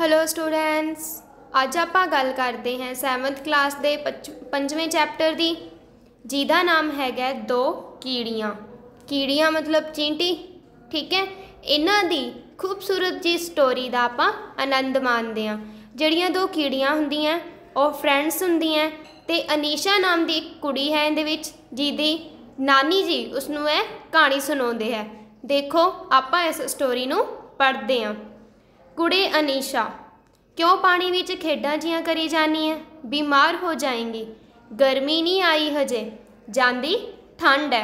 hello students ਅੱਜ ਆਪਾਂ ਗੱਲ ਕਰਦੇ ਹਾਂ 7th ਕਲਾਸ ਦੇ 5ਵੇਂ ਚੈਪਟਰ ਦੀ ਜਿਹਦਾ ਨਾਮ ਹੈਗਾ ਦੋ ਕੀੜੀਆਂ ਕੀੜੀਆਂ ਮਤਲਬ ਚੀਂਟੀ ਠੀਕ ਹੈ ਇਹਨਾਂ ਦੀ ਖੂਬਸੂਰਤ ਜੀ ਸਟੋਰੀ ਦਾ ਆਪਾਂ ਆਨੰਦ ਮਾਣਦੇ ਹਾਂ ਜਿਹੜੀਆਂ ਦੋ ਕੀੜੀਆਂ ਹੁੰਦੀਆਂ ਉਹ ਫਰੈਂਡਸ ਹੁੰਦੀਆਂ ਤੇ ਅਨੀਸ਼ਾ ਨਾਮ ਦੀ ਇੱਕ ਕੁੜੀ ਹੈ ਇਹਦੇ ਵਿੱਚ ਜਿਹਦੀ ਨਾਨੀ ਜੀ ਉਸ ਨੂੰ ਇਹ ਕਹਾਣੀ ਸੁਣਾਉਂਦੇ ਹੈ ਦੇਖੋ ਆਪਾਂ ਇਸ ਸਟੋਰੀ ਨੂੰ ਪੜ੍ਹਦੇ ਹਾਂ ਕੁੜੀ ਅਨੀਸ਼ਾ ਕਿਉਂ ਪਾਣੀ ਵਿੱਚ ਖੇਡਾਂ ਜੀਆਂ ਕਰੀ ਜਾਨੀ ਹੈ ਬਿਮਾਰ ਹੋ ਜਾਏਂਗੀ ਗਰਮੀ ਨਹੀਂ ਆਈ ਹਜੇ ਜਾਂਦੀ ਠੰਡ ਹੈ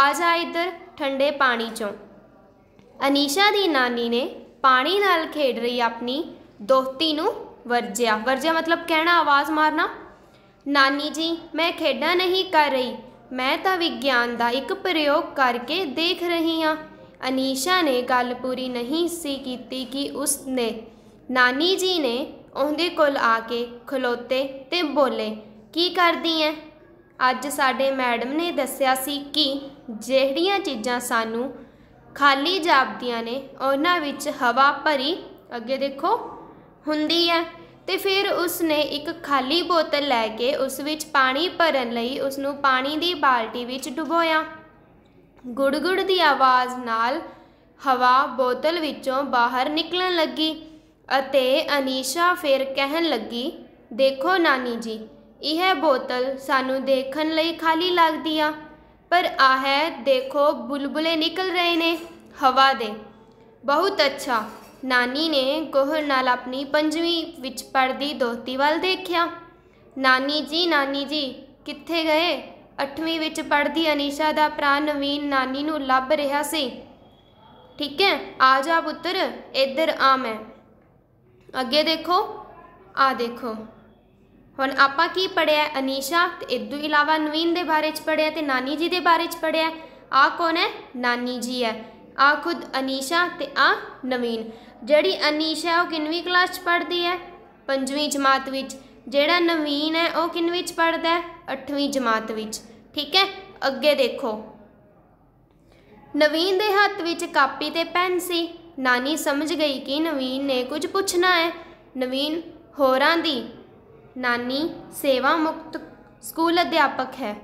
ਆ ਜਾ ਇੱਧਰ ਠੰਡੇ ਪਾਣੀ ਚੋਂ ਅਨੀਸ਼ਾ ਦੀ ਨਾਨੀ ਨੇ ਪਾਣੀ ਨਾਲ ਖੇਡ ਰਹੀ ਆਪਣੀ ਦੋਹਤੀ ਨੂੰ ਵਰਜਿਆ ਵਰਜਿਆ ਮਤਲਬ ਕਹਿਣਾ ਆਵਾਜ਼ ਮਾਰਨਾ ਨਾਨੀ ਜੀ ਮੈਂ ਖੇਡਾਂ ਨਹੀਂ ਕਰ ਰਹੀ ਮੈਂ ਤਾਂ ਵਿਗਿਆਨ ਦਾ ਇੱਕ ਪ੍ਰਯੋਗ ਕਰਕੇ ਦੇਖ ਰਹੀ ਹਾਂ ਅਨੀਸ਼ਾ ਨੇ ਗੱਲ ਪੂਰੀ ਨਹੀਂ ਸੀ ਕੀਤੀ ਕਿ ਉਸ ਨੇ ਨਾਨੀ ਜੀ ਨੇ ਉਹਦੇ ਕੋਲ ਆ ਕੇ ਖਲੋਤੇ ਤੇ ਬੋਲੇ ਕੀ ਕਰਦੀ ਐ ਅੱਜ ਸਾਡੇ ਮੈਡਮ ਨੇ ਦੱਸਿਆ ਸੀ ਕਿ ਜਿਹੜੀਆਂ ਚੀਜ਼ਾਂ ਸਾਨੂੰ ਖਾਲੀ ਜਾਪਦੀਆਂ ਨੇ ਉਹਨਾਂ ਵਿੱਚ ਹਵਾ ਭਰੀ ਅੱਗੇ ਦੇਖੋ ਹੁੰਦੀ ਐ ਤੇ ਫਿਰ ਉਸ ਨੇ ਇੱਕ ਖਾਲੀ ਬੋਤਲ ਲੈ ਕੇ ਉਸ ਵਿੱਚ ਪਾਣੀ ਭਰਨ ਲਈ ਉਸ ਨੂੰ ਪਾਣੀ ਦੀ ਬਾਲਟੀ ਵਿੱਚ ਡੁਬੋਇਆ ਗੁੜਗੁੜ ਦੀ ਆਵਾਜ਼ ਨਾਲ ਹਵਾ ਬੋਤਲ ਵਿੱਚੋਂ ਬਾਹਰ ਨਿਕਲਣ ਲੱਗੀ ਅਤੇ ਅਨੀਸ਼ਾ ਫਿਰ ਕਹਿਣ ਲੱਗੀ ਦੇਖੋ ਨਾਨੀ ਜੀ ਇਹ ਬੋਤਲ ਸਾਨੂੰ ਦੇਖਣ ਲਈ ਖਾਲੀ ਲੱਗਦੀ ਆ ਪਰ ਆਹ ਦੇਖੋ ਬੁਲਬੁਲੇ ਨਿਕਲ ਰਹੇ ਨੇ ਹਵਾ ਦੇ ਬਹੁਤ ਅੱਛਾ ਨਾਨੀ ਨੇ ਗੋਹਰ ਨਾਲ ਆਪਣੀ ਪੰਜਵੀਂ ਵਿੱਚ ਪੜਦੀ ਦੋਤੀ ਵੱਲ ਦੇਖਿਆ ਨਾਨੀ ਜੀ ਨਾਨੀ ਜੀ ਕਿੱਥੇ ਗਏ 8ਵੀਂ ਵਿੱਚ ਪੜ੍ਹਦੀ ਅਨੀਸ਼ਾ ਦਾ ਪ੍ਰਾ ਨਵੀਨ ਨਾਨੀ ਨੂੰ ਲੱਭ ਰਿਹਾ ਸੀ ਠੀਕ ਹੈ ਆ ਜਾ ਪੁੱਤਰ ਇੱਧਰ ਆ ਮੈਂ ਅੱਗੇ ਦੇਖੋ ਆ ਦੇਖੋ ਹੁਣ ਆਪਾਂ ਕੀ ਪੜਿਆ ਅਨੀਸ਼ਾ ਤੇ ਇਦੋਂ ਇਲਾਵਾ ਨਵੀਨ ਦੇ ਬਾਰੇ ਚ ਪੜਿਆ ਤੇ ਨਾਨੀ ਜੀ ਦੇ ਬਾਰੇ ਚ ਪੜਿਆ ਆ ਕੌਣ ਹੈ ਨਾਨੀ ਜੀ ਹੈ ਆ ਖੁਦ ਅਨੀਸ਼ਾ ਤੇ ਆ ਨਵੀਨ ਜਿਹੜੀ ਅਨੀਸ਼ਾ ਉਹ ਕਿੰਨਵੀਂ ਕਲਾਸ ਚ ਪੜਦੀ ਹੈ ਪੰਜਵੀਂ ਜਮਾਤ ਵਿੱਚ ਜਿਹੜਾ ਨਵੀਨ ਹੈ ਉਹ ਕਿੰਨਵੀਂ ਚ ਪੜਦਾ ਹੈ 8ਵੀਂ ਜਮਾਤ ਵਿੱਚ ਠੀਕ ਹੈ ਅੱਗੇ ਦੇਖੋ ਨਵੀਨ ਦੇ ਹੱਥ ਵਿੱਚ ਕਾਪੀ ਤੇ ਪੈਨ ਸੀ ਨਾਨੀ ਸਮਝ ਗਈ ਕਿ ਨਵੀਨ ਨੇ ਕੁਝ ਪੁੱਛਣਾ ਹੈ ਨਵੀਨ ਹੋਰਾਂ ਦੀ ਨਾਨੀ ਸੇਵਾ ਮੁਕਤ ਸਕੂਲ ਅਧਿਆਪਕ ਹੈ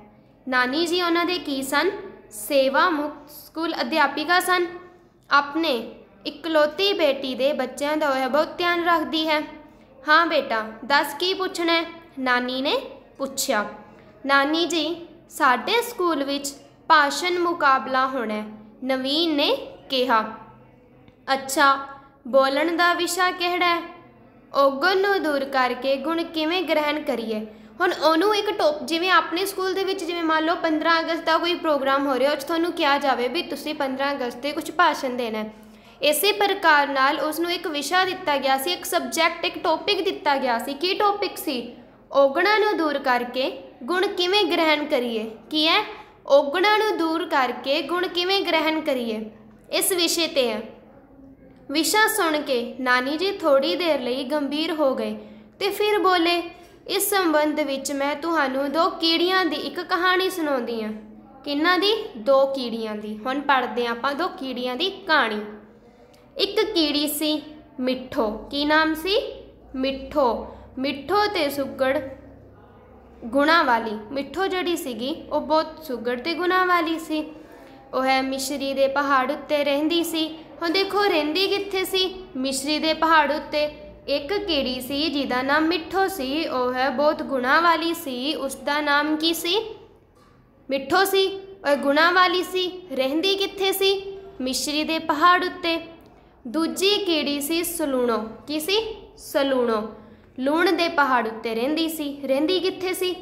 ਨਾਨੀ ਜੀ ਉਹਨਾਂ ਦੇ ਕੀ ਸਨ ਸੇਵਾ ਮੁਕਤ ਸਕੂਲ ਅਧਿਆਪਿਕਾ ਸਨ ਆਪਣੇ ਇਕਲੌਤੀ ਬੇਟੀ ਦੇ ਬੱਚਿਆਂ ਦਾ ਉਹ ਬਹੁਤ ਧਿਆਨ ਰੱਖਦੀ ਹੈ ਹਾਂ ਬੇਟਾ ਦੱਸ ਕੀ ਪੁੱਛਣਾ ਹੈ ਨਾਨੀ ਨੇ ਪੁੱਛਿਆ ਨਾਨੀ ਜੀ ਸਾਡੇ ਸਕੂਲ ਵਿੱਚ ਭਾਸ਼ਣ ਮੁਕਾਬਲਾ ਹੋਣਾ ਨਵੀਨ ਨੇ ਕਿਹਾ ਅੱਛਾ ਬੋਲਣ ਦਾ ਵਿਸ਼ਾ ਕਿਹੜਾ ਹੈ ਔਗਣ ਨੂੰ ਦੂਰ ਕਰਕੇ ਗੁਣ ਕਿਵੇਂ ਗ੍ਰਹਿਣ ਕਰੀਏ ਹੁਣ ਉਹਨੂੰ ਇੱਕ ਟੋਪ ਜਿਵੇਂ ਆਪਣੇ ਸਕੂਲ ਦੇ ਵਿੱਚ ਜਿਵੇਂ ਮੰਨ ਲਓ 15 ਅਗਸਤ ਦਾ ਕੋਈ ਪ੍ਰੋਗਰਾਮ ਹੋ ਰਿਹਾ ਉਹ 'ਚ ਤੁਹਾਨੂੰ ਕਿਹਾ ਜਾਵੇ ਵੀ ਤੁਸੀਂ 15 ਅਗਸਤ ਤੇ ਕੁਝ ਭਾਸ਼ਣ ਦੇਣਾ ਹੈ ਇਸੇ ਪ੍ਰਕਾਰ ਨਾਲ ਉਸ ਨੂੰ ਇੱਕ ਵਿਸ਼ਾ ਦਿੱਤਾ ਗਿਆ ਸੀ ਇੱਕ ਸਬਜੈਕਟ ਇੱਕ ਟੌਪਿਕ ਦਿੱਤਾ ਗਿਆ ਸੀ ਕੀ ਟੌਪਿਕ ਸੀ ਔਗਣਾ ਨੂੰ ਦੂਰ ਕਰਕੇ ਗੁਣ ਕਿਵੇਂ ਗ੍ਰਹਿਣ ਕਰੀਏ ਕੀ ਹੈ ਔਗਣਾਂ ਨੂੰ ਦੂਰ ਕਰਕੇ ਗੁਣ ਕਿਵੇਂ ਗ੍ਰਹਿਣ ਕਰੀਏ ਇਸ ਵਿਸ਼ੇ ਤੇ ਹੈ ਵਿਸ਼ਾ ਸੁਣ ਕੇ ਨਾਨੀ ਜੀ ਥੋੜੀ ਦੇਰ ਲਈ ਗੰਭੀਰ ਹੋ ਗਏ ਤੇ ਫਿਰ ਬੋਲੇ ਇਸ ਸੰਬੰਧ ਵਿੱਚ ਮੈਂ ਤੁਹਾਨੂੰ ਦੋ ਕੀੜੀਆਂ ਦੀ ਇੱਕ ਕਹਾਣੀ ਸੁਣਾਉਂਦੀ ਹਾਂ ਕਿੰਨਾਂ ਦੀ ਦੋ ਕੀੜੀਆਂ ਦੀ ਹੁਣ ਆਂ ਆਪਾਂ ਦੋ ਕੀੜੀਆਂ ਦੀ ਕਹਾਣੀ ਇੱਕ ਕੀੜੀ ਸੀ ਮਿੱਠੋ ਕੀ ਨਾਮ ਸੀ ਮਿੱਠੋ ਮਿੱਠੋ ਤੇ ਸੁੱਗੜ ਗੁਣਾ ਵਾਲੀ ਮਿੱਠੋ ਜਿਹੜੀ ਸੀਗੀ ਉਹ ਬਹੁਤ ਸੁਗੜ ਤੇ ਗੁਣਾ ਵਾਲੀ ਸੀ ਉਹ ਹੈ ਮਿਸ਼ਰੀ ਦੇ ਪਹਾੜ ਉੱਤੇ ਰਹਿੰਦੀ ਸੀ ਹੁਣ ਦੇਖੋ ਰਹਿੰਦੀ ਕਿੱਥੇ ਸੀ ਮਿਸ਼ਰੀ ਦੇ ਪਹਾੜ ਉੱਤੇ ਇੱਕ ਕੀੜੀ ਸੀ ਜਿਹਦਾ ਨਾਮ ਮਿੱਠੋ ਸੀ ਉਹ ਹੈ ਬਹੁਤ ਗੁਣਾ ਵਾਲੀ ਸੀ ਉਸ ਦਾ ਨਾਮ ਕੀ ਸੀ ਮਿੱਠੋ ਸੀ ਉਹ ਗੁਣਾ ਵਾਲੀ ਸੀ ਰਹਿੰਦੀ ਕਿੱਥੇ ਸੀ ਮਿਸ਼ਰੀ ਦੇ ਪਹਾੜ ਉੱਤੇ ਦੂਜੀ ਕੀੜੀ ਸੀ ਸਲੂਣੋ ਕੀ ਸੀ ਸਲੂਣੋ ਲੂਣ ਦੇ ਪਹਾੜ ਉੱਤੇ ਰਹਿੰਦੀ ਸੀ ਰਹਿੰਦੀ ਕਿੱਥੇ ਸੀ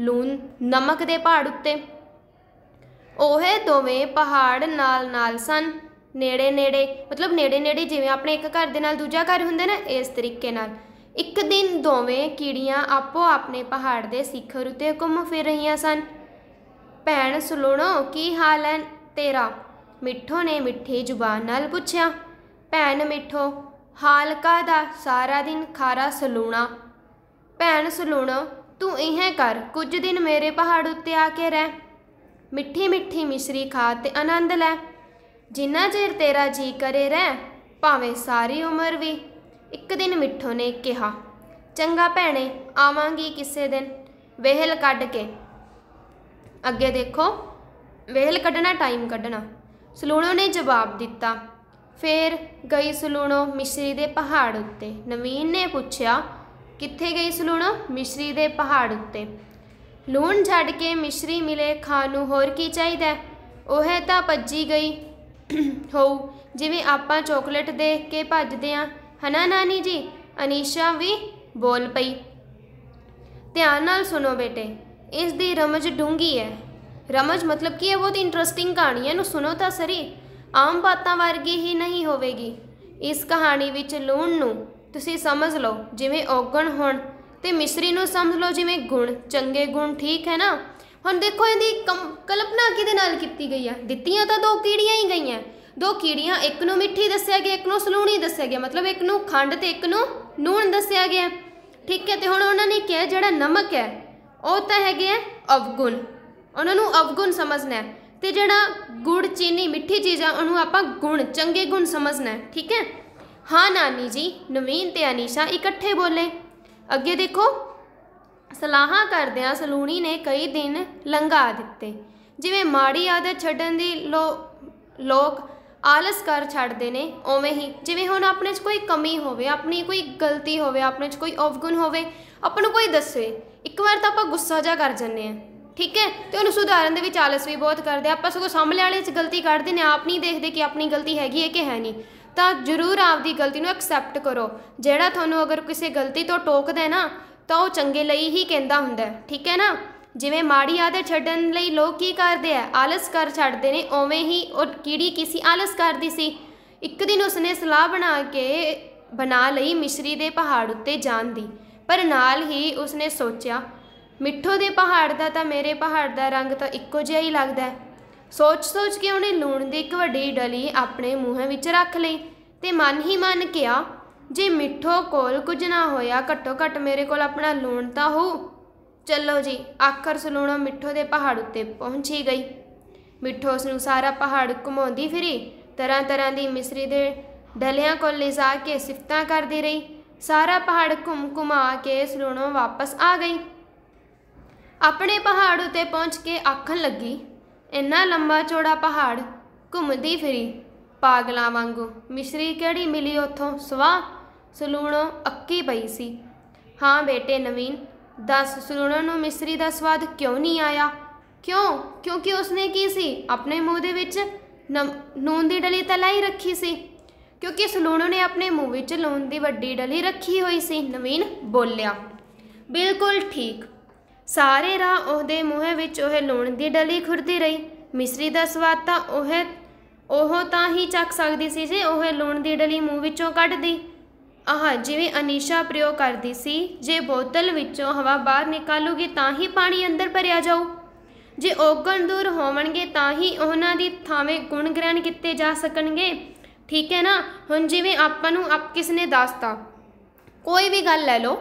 ਲੂਣ ਨਮਕ ਦੇ ਪਹਾੜ ਉੱਤੇ ਉਹ ਦੋਵੇਂ ਪਹਾੜ ਨਾਲ-ਨਾਲ ਸਨ ਨੇੜੇ-ਨੇੜੇ ਮਤਲਬ ਨੇੜੇ-ਨੇੜੇ ਜਿਵੇਂ ਆਪਣੇ ਇੱਕ ਘਰ ਦੇ ਨਾਲ ਦੂਜਾ ਘਰ ਹੁੰਦਾ ਨਾ ਇਸ ਤਰੀਕੇ ਨਾਲ ਇੱਕ ਦਿਨ ਦੋਵੇਂ ਕੀੜੀਆਂ ਆਪੋ ਆਪਣੇ ਪਹਾੜ ਦੇ ਸਿਖਰ ਉੱਤੇ ਘੁੰਮ ਫਿਰ ਰਹੀਆਂ ਸਨ ਭੈਣ ਸੁਲਣੋ ਕੀ ਹਾਲ ਹੈ ਤੇਰਾ ਮਿੱਠੋ ਨੇ ਮਿੱਠੀ ਜ਼ੁਬਾਨ ਨਾਲ ਪੁੱਛਿਆ ਭੈਣ ਮਿੱਠੋ ਹਾਲਕਾ ਦਾ ਸਾਰਾ ਦਿਨ ਖਾਰਾ ਸਲੂਣਾ ਭੈਣ ਸਲੂਣਾ ਤੂੰ ਇਹੇ ਕਰ ਕੁਝ ਦਿਨ ਮੇਰੇ ਪਹਾੜ ਉੱਤੇ ਆ ਕੇ ਰਹਿ ਮਿੱਠੀ ਮਿੱਠੀ ਮਿਸ਼ਰੀ ਖਾ ਤੇ ਆਨੰਦ ਲੈ ਜਿੰਨਾ ਚਿਰ ਤੇਰਾ ਜੀ ਕਰੇ ਰਹਿ ਭਾਵੇਂ ਸਾਰੀ ਉਮਰ ਵੀ ਇੱਕ ਦਿਨ ਮਿੱਠੋ ਨੇ ਕਿਹਾ ਚੰਗਾ ਭੈਣੇ ਆਵਾਂਗੀ ਕਿਸੇ ਦਿਨ ਵੇਹਲ ਕੱਢ ਕੇ ਅੱਗੇ ਦੇਖੋ ਵੇਹਲ ਕੱਢਣਾ ਟਾਈਮ ਕੱਢਣਾ ਸਲੂਣੋ ਨੇ ਜਵਾਬ ਦਿੱਤਾ ਫੇਰ ਗਈ ਸਲੂਣੋ ਮਿਸ਼ਰੀ ਦੇ ਪਹਾੜ ਉੱਤੇ ਨਵੀਨ ਨੇ ਪੁੱਛਿਆ ਕਿੱਥੇ ਗਈ ਸਲੂਣੋ ਮਿਸ਼ਰੀ ਦੇ ਪਹਾੜ ਉੱਤੇ ਲੂਣ ਛੱਡ ਕੇ ਮਿਸ਼ਰੀ ਮਿਲੇ ਖਾਣ ਨੂੰ ਹੋਰ ਕੀ ਚਾਹੀਦਾ ਉਹ ਤਾਂ ਭੱਜੀ ਗਈ ਹੋਊ ਜਿਵੇਂ ਆਪਾਂ ਚਾਕਲੇਟ ਦੇਖ ਕੇ ਭੱਜਦੇ ਆ ਹਨਾ ਨਾਨੀ ਜੀ ਅਨੀਸ਼ਾ ਵੀ ਬੋਲ ਪਈ ਧਿਆਨ ਨਾਲ ਸੁਣੋ ਬੇਟੇ ਇਸ ਦੀ ਰਮਜ ਡੂੰਗੀ ਹੈ ਰਮਜ ਮਤਲਬ ਕੀ ਹੈ ਬਹੁਤ ਇੰਟਰਸਟਿੰਗ ਕਹਾਣੀ ਹੈ ਨੂੰ ਸੁਣੋ ਤਾਂ ਸਰੀ ਆਮ ਬਾਤਾਂ ਵਰਗੀ ਹੀ ਨਹੀਂ ਹੋਵੇਗੀ ਇਸ ਕਹਾਣੀ ਵਿੱਚ ਲੂਣ ਨੂੰ ਤੁਸੀਂ ਸਮਝ ਲਓ ਜਿਵੇਂ ਔਗਣ ਹੁਣ ਤੇ ਮਿਸਰੀ ਨੂੰ ਸਮਝ ਲਓ ਜਿਵੇਂ ਗੁਣ ਚੰਗੇ ਗੁਣ ਠੀਕ ਹੈ ਨਾ ਹੁਣ ਦੇਖੋ ਇਹਦੀ ਕਲਪਨਾ ਕਿਹਦੇ ਨਾਲ ਕੀਤੀ ਗਈ ਆ ਦਿੱਤੀਆਂ ਤਾਂ ਦੋ ਕੀੜੀਆਂ ਹੀ ਗਈਆਂ ਦੋ ਕੀੜੀਆਂ ਇੱਕ ਨੂੰ ਮਿੱਠੀ ਦੱਸਿਆ ਗਿਆ ਇੱਕ ਨੂੰ ਸਲੂਣੀ ਦੱਸਿਆ ਗਿਆ ਮਤਲਬ ਇੱਕ ਨੂੰ ਖੰਡ ਤੇ ਇੱਕ ਨੂੰ ਨੂਣ ਦੱਸਿਆ ਗਿਆ ਠੀਕ ਹੈ ਤੇ ਹੁਣ ਉਹਨਾਂ ਨੇ ਕਿਹਾ ਜਿਹੜਾ ਨਮਕ ਹੈ ਉਹ ਤਾਂ ਹੈਗੇ ਅਵਗੁਣ ਉਹਨਾਂ ਨੂੰ ਅਵਗੁਣ ਸਮਝਣਾ ਹੈ ਤੇ ਜਿਹੜਾ ਗੁੜ ਚੀਨੀ ਮਿੱਠੀ ਚੀਜ਼ਾਂ ਉਹਨੂੰ ਆਪਾਂ ਗੁਣ ਚੰਗੇ ਗੁਣ ਸਮਝਣਾ ਠੀਕ ਹੈ ਹਾਂ ਨਾਨੀ ਜੀ ਨਵੀਨ ਤੇ ਅਨੀਸ਼ਾ ਇਕੱਠੇ ਬੋਲੇ ਅੱਗੇ ਦੇਖੋ ਸਲਾਹਾਂ ਕਰਦਿਆਂ ਸਲੂਣੀ ਨੇ ਕਈ ਦਿਨ ਲੰਘਾ ਦਿੱਤੇ ਜਿਵੇਂ ਮਾੜੀ ਆਦਤ ਛੱਡਣ ਦੀ ਲੋਕ ਆਲਸ ਕਰ ਛੱਡਦੇ ਨੇ ਉਵੇਂ ਹੀ ਜਿਵੇਂ ਹੁਣ ਆਪਣੇ 'ਚ ਕੋਈ ਕਮੀ ਹੋਵੇ ਆਪਣੀ ਕੋਈ ਗਲਤੀ ਹੋਵੇ ਆਪਣੇ 'ਚ ਕੋਈ ਅਵਗੁਣ ਹੋਵੇ ਆਪਾਂ ਨੂੰ ਕੋਈ ਦੱਸੇ ਇੱਕ ਵਾਰ ਤਾਂ ਆਪਾਂ ਗੁੱਸਾ ਜਾ ਕਰ ਜੰਨੇ ਆ ਠੀਕ ਹੈ ਤੇ ਉਹਨੂੰ ਸੁਧਾਰਨ ਦੇ ਵਿੱਚ ਆਲਸ ਵੀ ਬਹੁਤ ਕਰਦੇ ਆ ਆਪਾਂ ਸਗੋਂ ਸਾਹਮਣੇ ਵਾਲੇ 'ਚ ਗਲਤੀ ਕੱਢਦੇ ਨੇ ਆਪ ਨਹੀਂ ਦੇਖਦੇ ਕਿ ਆਪਣੀ ਗਲਤੀ ਹੈਗੀ ਹੈ ਕਿ ਹੈ ਨਹੀਂ ਤਾਂ ਜ਼ਰੂਰ ਆਪਦੀ ਗਲਤੀ ਨੂੰ ਐਕਸੈਪਟ ਕਰੋ ਜਿਹੜਾ ਤੁਹਾਨੂੰ ਅਗਰ ਕਿਸੇ ਗਲਤੀ ਤੋਂ ਟੋਕਦਾ ਨਾ ਤਾਂ ਉਹ ਚੰਗੇ ਲਈ ਹੀ ਕਹਿੰਦਾ ਹੁੰਦਾ ਠੀਕ ਹੈ ਨਾ ਜਿਵੇਂ ਮਾੜੀ ਆਦਤ ਛੱਡਣ ਲਈ ਲੋਕ ਕੀ ਕਰਦੇ ਆ ਆਲਸ ਕਰ ਛੱਡਦੇ ਨੇ ਓਵੇਂ ਹੀ ਉਹ ਕੀੜੀ ਕਿਸੇ ਆਲਸ ਕਰਦੀ ਸੀ ਇੱਕ ਦਿਨ ਉਸਨੇ ਸਲਾਹ ਬਣਾ ਕੇ ਬਣਾ ਲਈ ਮਿਸ਼ਰੀ ਦੇ ਪਹਾੜ ਉੱਤੇ ਜਾਣ ਦੀ ਪਰ ਨਾਲ ਹੀ ਉਸਨੇ ਸੋਚਿਆ ਮਿੱਠੋ ਦੇ ਪਹਾੜ ਦਾ ਤਾਂ ਮੇਰੇ ਪਹਾੜ ਦਾ ਰੰਗ ਤਾਂ ਇੱਕੋ ਜਿਹਾ ਹੀ ਲੱਗਦਾ ਸੋਚ-ਸੋਚ ਕੇ ਉਹਨੇ ਲੂਣ ਦੀ ਇੱਕ ਵੱਡੀ ਡਲੀ ਆਪਣੇ ਮੂੰਹ ਵਿੱਚ ਰੱਖ ਲਈ ਤੇ ਮਨ ਹੀ ਮਨ ਕਿਹਾ ਜੇ ਮਿੱਠੋ ਕੋਲ ਕੁਝ ਨਾ ਹੋਇਆ ਘੱਟੋ-ਘੱਟ ਮੇਰੇ ਕੋਲ ਆਪਣਾ ਲੂਣ ਤਾਂ ਹੋ ਚੱਲੋ ਜੀ ਆਖਰ ਸਲੂਣਾ ਮਿੱਠੋ ਦੇ ਪਹਾੜ ਉੱਤੇ ਪਹੁੰਚੀ ਗਈ ਮਿੱਠੋ ਉਸ ਨੂੰ ਸਾਰਾ ਪਹਾੜ ਘੁਮਾਉਂਦੀ ਫਿਰੀ ਤਰ੍ਹਾਂ ਤਰ੍ਹਾਂ ਦੀ ਮਿਸਰੀ ਦੇ ਡਲਿਆਂ ਕੋਲ ਲਿਜਾ ਕੇ ਸਿਫਤਾਂ ਕਰਦੀ ਰਹੀ ਸਾਰਾ ਪਹਾੜ ਘੁੰਮ ਘੁਮਾ ਕੇ ਸਲੂਣਾ ਵਾਪਸ ਆ ਗਈ ਆਪਣੇ ਪਹਾੜ ਉਤੇ ਪਹੁੰਚ ਕੇ ਆਖਣ ਲੱਗੀ ਇੰਨਾ ਲੰਮਾ ਚੌੜਾ ਪਹਾੜ ਘੁੰਮਦੀ ਫਿਰੀ ਪਾਗਲਾਂ ਵਾਂਗੂ ਮਿਸ਼ਰੀ ਕਿਹੜੀ ਮਿਲੀ ਉਥੋਂ ਸਵਾ ਸਲੂਣੋਂ ਅੱਕੀ ਪਈ ਸੀ ਹਾਂ ਬੇਟੇ ਨਵੀਨ ਦੱਸ ਸਲੂਣੋ ਨੂੰ ਮਿਸ਼ਰੀ ਦਾ ਸਵਾਦ ਕਿਉਂ ਨਹੀਂ ਆਇਆ ਕਿਉਂ ਕਿਉਂਕਿ ਉਸਨੇ ਕੀ ਸੀ ਆਪਣੇ ਮੂੰਹ ਦੇ ਵਿੱਚ ਨੂਨ ਦੀ ਡਲੀ ਤਲਾਈ ਰੱਖੀ ਸੀ ਕਿਉਂਕਿ ਸਲੂਣੋ ਨੇ ਆਪਣੇ ਮੂੰਹ ਵਿੱਚ ਲੂਣ ਦੀ ਵੱਡੀ ਡਲੀ ਰੱਖੀ ਹੋਈ ਸੀ ਨਵੀਨ ਬੋਲਿਆ ਬਿਲਕੁਲ ਠੀਕ ਸਾਰੇ ਰਾਹ ਉਹਦੇ ਮੂੰਹ ਵਿੱਚ ਉਹ ਲੂਣ ਦੀ ਡਲੀ ਖੁਰਦੀ ਰਹੀ ਮਿਸਰੀ ਦਾ ਸਵਾਦ ਤਾਂ ਉਹ ਉਹ ਤਾਂ ਹੀ ਚੱਕ ਸਕਦੀ ਸੀ ਜੇ ਉਹ ਲੂਣ ਦੀ ਡਲੀ ਮੂੰਹ ਵਿੱਚੋਂ ਕੱਢਦੀ ਆਹ ਜਿਵੇਂ ਅਨੀਸ਼ਾ ਪ੍ਰਯੋਗ ਕਰਦੀ ਸੀ ਜੇ ਬੋਤਲ ਵਿੱਚੋਂ ਹਵਾ ਬਾਹਰ ਨਿਕਾਲੂਗੀ ਤਾਂ ਹੀ ਪਾਣੀ ਅੰਦਰ ਭਰਿਆ ਜਾਊ ਜੇ ਔਗਣ ਦੂਰ ਹੋਵਣਗੇ ਤਾਂ ਹੀ ਉਹਨਾਂ ਦੀ ਥਾਵੇਂ ਗੁਣ ਗ੍ਰਹਿਣ ਕੀਤੇ ਜਾ ਸਕਣਗੇ ਠੀਕ ਹੈ ਨਾ ਹੁਣ ਜਿਵੇਂ ਆਪਾਂ ਨੂੰ ਆਪ ਕਿਸ ਨੇ ਦੱਸਤਾ ਕੋਈ ਵੀ ਗੱਲ ਲੈ ਲਓ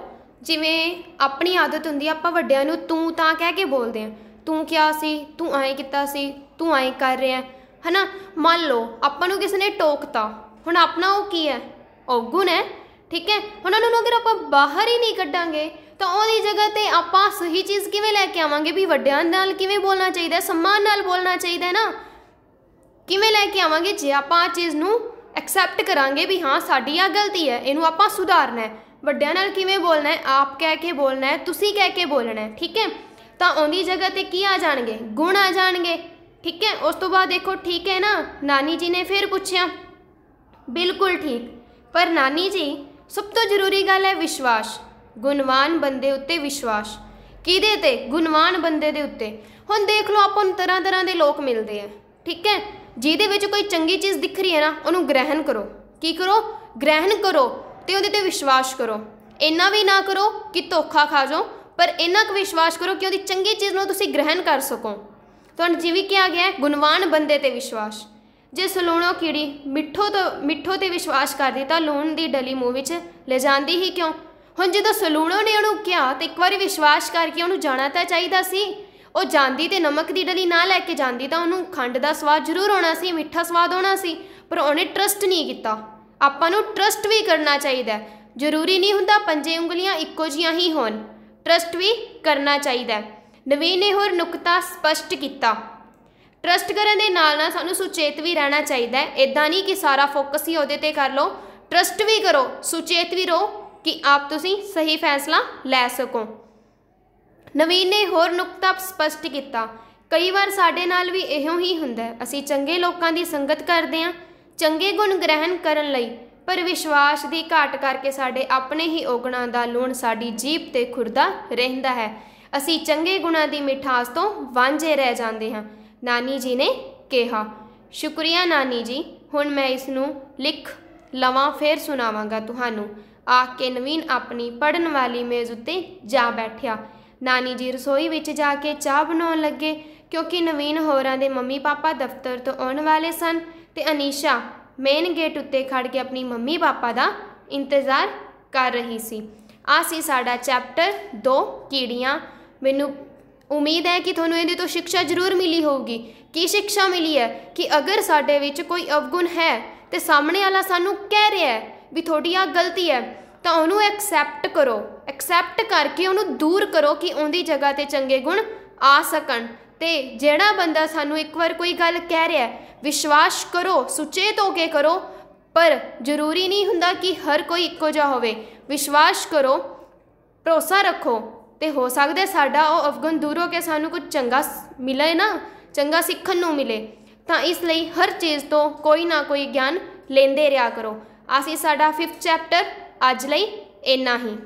ਜਿਵੇਂ ਆਪਣੀ ਆਦਤ ਹੁੰਦੀ ਆ ਆਪਾਂ ਵੱਡਿਆਂ ਨੂੰ ਤੂੰ ਤਾਂ ਕਹਿ ਕੇ ਬੋਲਦੇ ਆ ਤੂੰ ਕਿਹਾ ਸੀ ਤੂੰ ਐਂ ਕੀਤਾ ਸੀ ਤੂੰ ਐਂ ਕਰ ਰਿਹਾ ਹਨਾ ਮੰਨ ਲਓ ਆਪਾਂ ਨੂੰ ਕਿਸੇ ਨੇ ਟੋਕਤਾ ਹੁਣ ਆਪਣਾ ਉਹ ਕੀ ਹੈ ਔਗੁਣ ਹੈ ਠੀਕ ਹੈ ਉਹਨਾਂ ਨੂੰ ਅਗਰ ਆਪਾਂ ਬਾਹਰ ਹੀ ਨਹੀਂ ਕੱਢਾਂਗੇ ਤਾਂ ਉਹਦੀ ਜਗ੍ਹਾ ਤੇ ਆਪਾਂ ਸਹੀ ਚੀਜ਼ ਕਿਵੇਂ ਲੈ ਕੇ ਆਵਾਂਗੇ ਵੀ ਵੱਡਿਆਂ ਨਾਲ ਕਿਵੇਂ ਬੋਲਣਾ ਚਾਹੀਦਾ ਹੈ ਸਨਮਾਨ ਨਾਲ ਬੋਲਣਾ ਚਾਹੀਦਾ ਹੈ ਨਾ ਕਿਵੇਂ ਲੈ ਕੇ ਆਵਾਂਗੇ ਜੇ ਆਪਾਂ ਆ ਚੀਜ਼ ਨੂੰ ਐਕਸੈਪਟ ਕਰਾਂਗੇ ਵੀ ਹਾਂ ਸਾਡੀ ਆ ਗਲਤੀ ਹੈ ਇਹਨੂੰ ਆਪਾਂ ਸੁਧਾਰਨਾ ਹੈ ਵੱਡਿਆਂ ਨਾਲ ਕਿਵੇਂ ਬੋਲਣਾ ਹੈ ਆਪ ਕਹਿ ਕੇ ਬੋਲਣਾ ਹੈ ਤੁਸੀਂ ਕਹਿ ਕੇ ਬੋਲਣਾ ਹੈ ਠੀਕ ਹੈ ਤਾਂ ਉਹਦੀ ਜਗ੍ਹਾ ਤੇ ਕੀ ਆ ਜਾਣਗੇ ਗੁਣ ਆ ਜਾਣਗੇ ਠੀਕ ਹੈ ਉਸ ਤੋਂ ਬਾਅਦ ਦੇਖੋ ਠੀਕ ਹੈ ਨਾ ਨਾਨੀ ਜੀ ਨੇ ਫਿਰ ਪੁੱਛਿਆ ਬਿਲਕੁਲ ਠੀਕ ਪਰ ਨਾਨੀ ਜੀ ਸਭ ਤੋਂ ਜ਼ਰੂਰੀ ਗੱਲ ਹੈ ਵਿਸ਼ਵਾਸ ਗੁਣਵਾਨ ਬੰਦੇ ਉੱਤੇ ਵਿਸ਼ਵਾਸ ਕਿਹਦੇ ਤੇ ਗੁਣਵਾਨ ਬੰਦੇ ਦੇ ਉੱਤੇ ਹੁਣ ਦੇਖ ਲਓ ਆਪਾਂ ਨੂੰ ਤਰ੍ਹਾਂ ਤਰ੍ਹਾਂ ਦੇ ਲੋਕ ਮਿਲਦੇ ਆ ਠੀਕ ਹੈ ਜਿਹਦੇ ਵਿੱਚ ਕੋਈ ਚੰਗੀ ਚੀਜ਼ ਦਿਖ ਰਹੀ ਹੈ ਨਾ ਉਹਨੂੰ ਗ੍ਰਹਿਣ ਕਰੋ ਕੀ ਕਰੋ ਗ੍ਰਹਿਣ ਕਰੋ ਤੇ ਉਹਦੇ ਤੇ ਵਿਸ਼ਵਾਸ ਕਰੋ ਇੰਨਾ ਵੀ ਨਾ ਕਰੋ ਕਿ ਧੋਖਾ ਖਾ ਜਾਓ ਪਰ ਇੰਨਾ ਕੁ ਵਿਸ਼ਵਾਸ ਕਰੋ ਕਿ ਉਹਦੀ ਚੰਗੀ ਚੀਜ਼ ਨੂੰ ਤੁਸੀਂ ਗ੍ਰਹਿਣ ਕਰ ਸਕੋ ਤੁਹਾਨੂੰ ਜਿਵੇਂ ਕਿਹਾ ਗਿਆ ਹੈ ਗੁਣਵਾਨ ਬੰਦੇ ਤੇ ਵਿਸ਼ਵਾਸ ਜੇ ਸਲੂਣੋ ਕੀੜੀ ਮਿੱਠੋ ਤੋਂ ਮਿੱਠੋ ਤੇ ਵਿਸ਼ਵਾਸ ਕਰ ਦਿੱਤਾ ਲੂਣ ਦੀ ਡਲੀ ਮੂੰਹ ਵਿੱਚ ਲੈ ਜਾਂਦੀ ਹੀ ਕਿਉਂ ਹੁਣ ਜਦੋਂ ਸਲੂਣੋ ਨੇ ਉਹਨੂੰ ਕਿਹਾ ਤੇ ਇੱਕ ਵਾਰੀ ਵਿਸ਼ਵਾਸ ਕਰਕੇ ਉਹਨੂੰ ਜਾਣਾ ਤਾਂ ਚਾਹੀਦਾ ਸੀ ਉਹ ਜਾਂਦੀ ਤੇ ਨਮਕ ਦੀ ਡਲੀ ਨਾ ਲੈ ਕੇ ਜਾਂਦੀ ਤਾਂ ਉਹਨੂੰ ਖੰਡ ਦਾ ਸਵਾਦ ਜ਼ਰੂਰ ਆਉਣਾ ਸੀ ਮਿੱਠਾ ਸਵਾਦ ਆਉਣਾ ਸੀ ਪਰ ਉਹਨੇ ਟਰਸਟ ਨਹੀਂ ਕੀਤਾ ਆਪਾਂ ਨੂੰ ਟਰਸਟ ਵੀ ਕਰਨਾ ਚਾਹੀਦਾ ਜ਼ਰੂਰੀ ਨਹੀਂ ਹੁੰਦਾ ਪੰਜੇ ਉਂਗਲੀਆਂ ਇੱਕੋ ਜੀਆਂ ਹੀ ਹੋਣ ਟਰਸਟ ਵੀ ਕਰਨਾ ਚਾਹੀਦਾ ਨਵੀਨ ਨੇ ਹੋਰ ਨੁਕਤਾ ਸਪਸ਼ਟ ਕੀਤਾ ਟਰਸਟ ਕਰਨ ਦੇ ਨਾਲ ਨਾਲ ਸਾਨੂੰ ਸੁਚੇਤ ਵੀ ਰਹਿਣਾ ਚਾਹੀਦਾ ਹੈ ਇਦਾਂ ਨਹੀਂ ਕਿ ਸਾਰਾ ਫੋਕਸ ਹੀ ਉਹਦੇ ਤੇ ਕਰ ਲਓ ਟਰਸਟ ਵੀ ਕਰੋ ਸੁਚੇਤ ਵੀ ਰਹੋ ਕਿ ਆਪ ਤੁਸੀਂ ਸਹੀ ਫੈਸਲਾ ਲੈ ਸਕੋ ਨਵੀਨ ਨੇ ਹੋਰ ਨੁਕਤਾ ਸਪਸ਼ਟ ਕੀਤਾ ਕਈ ਵਾਰ ਸਾਡੇ ਨਾਲ ਵੀ ਇਹੋ ਹੀ ਹੁੰਦਾ ਅਸੀਂ ਚੰਗੇ ਲੋਕਾਂ ਦੀ ਸੰਗਤ ਕਰਦੇ ਹਾਂ ਚੰਗੇ ਗੁਣ ਗ੍ਰਹਿਣ ਕਰਨ ਲਈ ਪਰ ਵਿਸ਼ਵਾਸ ਦੀ ਘਾਟ ਕਰਕੇ ਸਾਡੇ ਆਪਣੇ ਹੀ ਔਗਣਾ ਦਾ ਲੂਣ ਸਾਡੀ ਜੀਭ ਤੇ ਖੁਰਦਾ ਰਹਿੰਦਾ ਹੈ ਅਸੀਂ ਚੰਗੇ ਗੁਣਾਂ ਦੀ ਮਿਠਾਸ ਤੋਂ ਵਾਂਝੇ ਰਹਿ ਜਾਂਦੇ ਹਾਂ ਨਾਨੀ ਜੀ ਨੇ ਕਿਹਾ ਸ਼ੁਕਰੀਆ ਨਾਨੀ ਜੀ ਹੁਣ ਮੈਂ ਇਸ ਨੂੰ ਲਿਖ ਲਵਾਂ ਫੇਰ ਸੁਣਾਵਾਂਗਾ ਤੁਹਾਨੂੰ ਆ ਕੇ ਨਵੀਨ ਆਪਣੀ ਪੜਨ ਵਾਲੀ ਮੇਜ਼ ਉੱਤੇ ਜਾ ਬੈਠਿਆ ਨਾਨੀ ਜੀ ਰਸੋਈ ਵਿੱਚ ਜਾ ਕੇ ਚਾਹ ਬਣਾਉਣ ਲੱਗੇ ਕਿਉਂਕਿ ਨਵੀਨ ਹੋਰਾਂ ਦੇ ਮੰਮੀ ਪਾਪਾ ਦਫ਼ਤਰ ਤੋਂ ਆਉਣ ਵਾਲੇ ਸਨ ਤੇ ਅਨੀਸ਼ਾ ਮੇਨ ਗੇਟ ਉੱਤੇ ਖੜ ਕੇ ਆਪਣੀ ਮੰਮੀ ਪਾਪਾ ਦਾ ਇੰਤਜ਼ਾਰ ਕਰ ਰਹੀ ਸੀ ਆ ਸੀ ਸਾਡਾ ਚੈਪਟਰ 2 ਕੀੜੀਆਂ ਮੈਨੂੰ ਉਮੀਦ ਹੈ ਕਿ ਤੁਹਾਨੂੰ ਇਹਦੇ ਤੋਂ ਸਿੱਖਿਆ ਜ਼ਰੂਰ ਮਿਲੀ ਹੋਊਗੀ ਕੀ ਸਿੱਖਿਆ ਮਿਲੀ ਹੈ ਕਿ ਅਗਰ ਸਾਡੇ ਵਿੱਚ ਕੋਈ ਅਵਗੁਣ ਹੈ ਤੇ ਸਾਹਮਣੇ ਵਾਲਾ ਸਾਨੂੰ ਕਹਿ ਰਿਹਾ ਹੈ ਵੀ ਤੁਹਾਡੀ ਆ ਗਲਤੀ ਹੈ ਤਾਂ ਉਹਨੂੰ ਐਕਸੈਪਟ ਕਰੋ ਐਕਸੈਪਟ ਕਰਕੇ ਉਹਨੂੰ ਦੂਰ ਕਰੋ ਕਿ ਉਹਦੀ ਜਗ੍ਹਾ ਤੇ ਚੰਗੇ ਗੁਣ ਆ ਸਕਣ ਤੇ ਜਿਹੜਾ ਬੰਦਾ ਸਾਨੂੰ ਇੱਕ ਵਾਰ ਕੋਈ ਗੱਲ ਕਹਿ ਰਿਹਾ ਵਿਸ਼ਵਾਸ ਕਰੋ ਸੁਚੇਤ ਹੋ ਕੇ ਕਰੋ ਪਰ ਜ਼ਰੂਰੀ ਨਹੀਂ ਹੁੰਦਾ ਕਿ ਹਰ ਕੋਈ ਇੱਕੋ ਜਿਹਾ ਹੋਵੇ ਵਿਸ਼ਵਾਸ ਕਰੋ ਭਰੋਸਾ ਰੱਖੋ ਤੇ ਹੋ ਸਕਦਾ ਸਾਡਾ ਉਹ ਅਫਗਨ ਦੂਰੋਂ ਕੇ ਸਾਨੂੰ ਕੁਝ ਚੰਗਾ ਮਿਲੇ ਨਾ ਚੰਗਾ ਸਿੱਖਣ ਨੂੰ ਮਿਲੇ ਤਾਂ ਇਸ ਲਈ ਹਰ ਚੀਜ਼ ਤੋਂ ਕੋਈ ਨਾ ਕੋਈ ਗਿਆਨ ਲੈਂਦੇ ਰਿਹਾ ਕਰੋ ਅਸੀਂ ਸਾਡਾ 5th ਚੈਪਟਰ ਅੱਜ ਲਈ ਇੰਨਾ ਹੀ